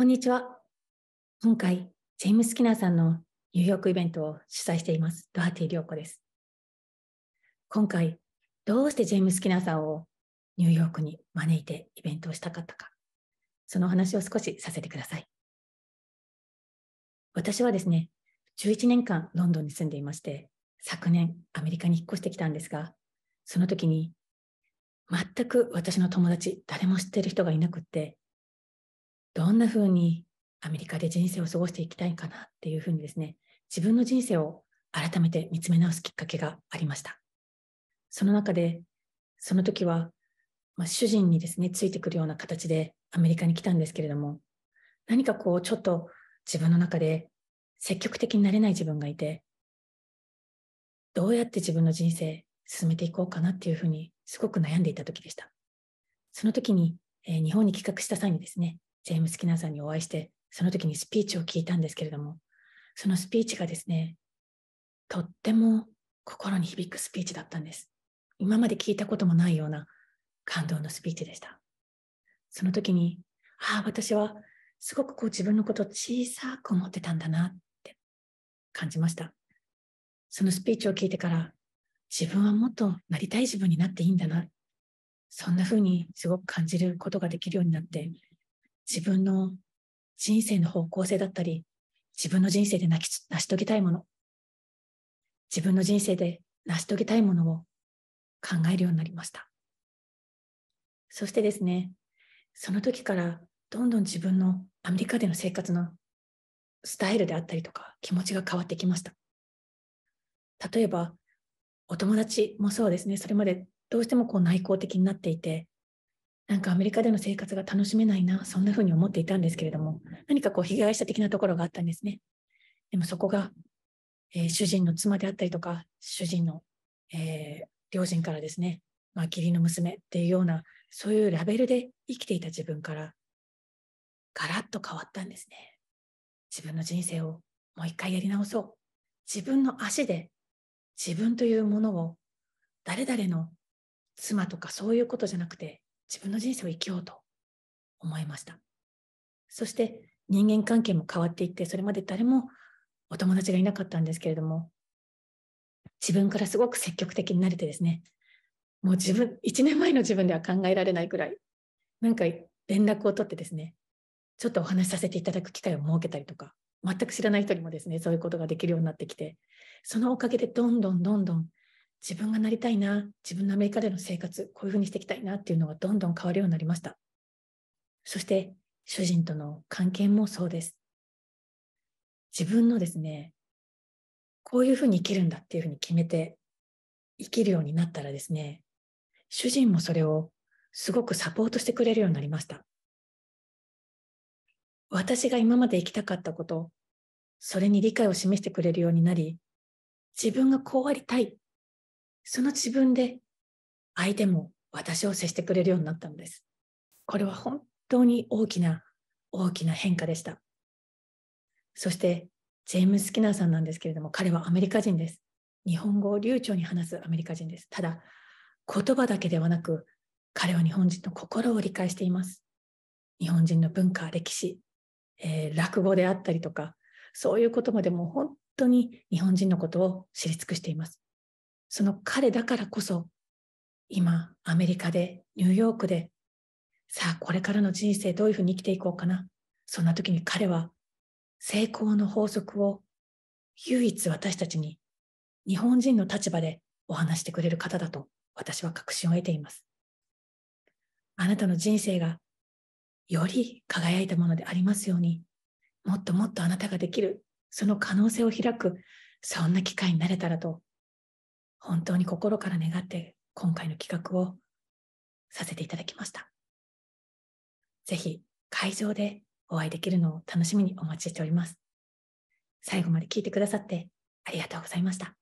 こんにちは。今回、ジェームス・キナーさんのニューヨークイベントを主催しています、ドアティ・リョ子です。今回、どうしてジェームス・キナーさんをニューヨークに招いてイベントをしたかったか、その話を少しさせてください。私はですね、11年間ロンドンに住んでいまして、昨年アメリカに引っ越してきたんですが、その時に、全く私の友達、誰も知ってる人がいなくって、どんなふうにアメリカで人生を過ごしていきたいかなっていうふうにですね、自分の人生を改めて見つめ直すきっかけがありました。その中で、その時は、まあ、主人にですね、ついてくるような形でアメリカに来たんですけれども、何かこう、ちょっと自分の中で積極的になれない自分がいて、どうやって自分の人生進めていこうかなっていうふうにすごく悩んでいた時でした。その時に、えー、日本に帰画した際にですね、ジェームス・キナーさんにお会いして、その時にスピーチを聞いたんですけれども、そのスピーチがですね、とっても心に響くスピーチだったんです。今まで聞いたこともないような感動のスピーチでした。その時に、ああ、私はすごくこう自分のことを小さく思ってたんだなって感じました。そのスピーチを聞いてから、自分はもっとなりたい自分になっていいんだな。そんな風にすごく感じることができるようになって、自分の人生の方向性だったり、自分の人生で成し遂げたいもの、自分の人生で成し遂げたいものを考えるようになりました。そしてですね、その時からどんどん自分のアメリカでの生活のスタイルであったりとか気持ちが変わってきました。例えば、お友達もそうですね、それまでどうしてもこう内向的になっていて、なんかアメリカでの生活が楽しめないな、そんなふうに思っていたんですけれども、何かこう、被害者的なところがあったんですね。でもそこが、えー、主人の妻であったりとか、主人の、えー、両親からですね、まあ、義理の娘っていうような、そういうラベルで生きていた自分から、ガラッと変わったんですね。自分の人生をもう一回やり直そう。自分の足で自分というものを誰々の妻とかそういうことじゃなくて自分の人生を生きようと思いました。そして人間関係も変わっていって、それまで誰もお友達がいなかったんですけれども、自分からすごく積極的になれてですね、もう自分、1年前の自分では考えられないくらい、なんか連絡を取ってですね、ちょっとお話しさせていただく機会を設けたりとか、全く知らない人にもですね、そういうことができるようになってきて、そのおかげでどんどんどんどん自分がなりたいな、自分のアメリカでの生活、こういうふうにしていきたいなっていうのがどんどん変わるようになりました。そして、主人との関係もそうです。自分のですね、こういうふうに生きるんだっていうふうに決めて生きるようになったらですね、主人もそれをすごくサポートしてくれるようになりました。私が今まで生きたかったこと、それに理解を示してくれるようになり、自分がこうありたいその自分で相手も私を接してくれるようになったんです。これは本当に大きな大きな変化でした。そして、ジェームス・キナーさんなんですけれども、彼はアメリカ人です。日本語を流暢に話すアメリカ人です。ただ、言葉だけではなく、彼は日本人の心を理解しています。日本人の文化、歴史、えー、落語であったりとか、そういうことまでも本当に日本人のことを知り尽くしています。その彼だからこそ、今、アメリカで、ニューヨークで、さあ、これからの人生どういうふうに生きていこうかな。そんな時に彼は、成功の法則を唯一私たちに、日本人の立場でお話してくれる方だと、私は確信を得ています。あなたの人生が、より輝いたものでありますように、もっともっとあなたができる、その可能性を開く、そんな機会になれたらと本当に心から願って今回の企画をさせていただきました。ぜひ会場でお会いできるのを楽しみにお待ちしております。最後まで聞いてくださってありがとうございました。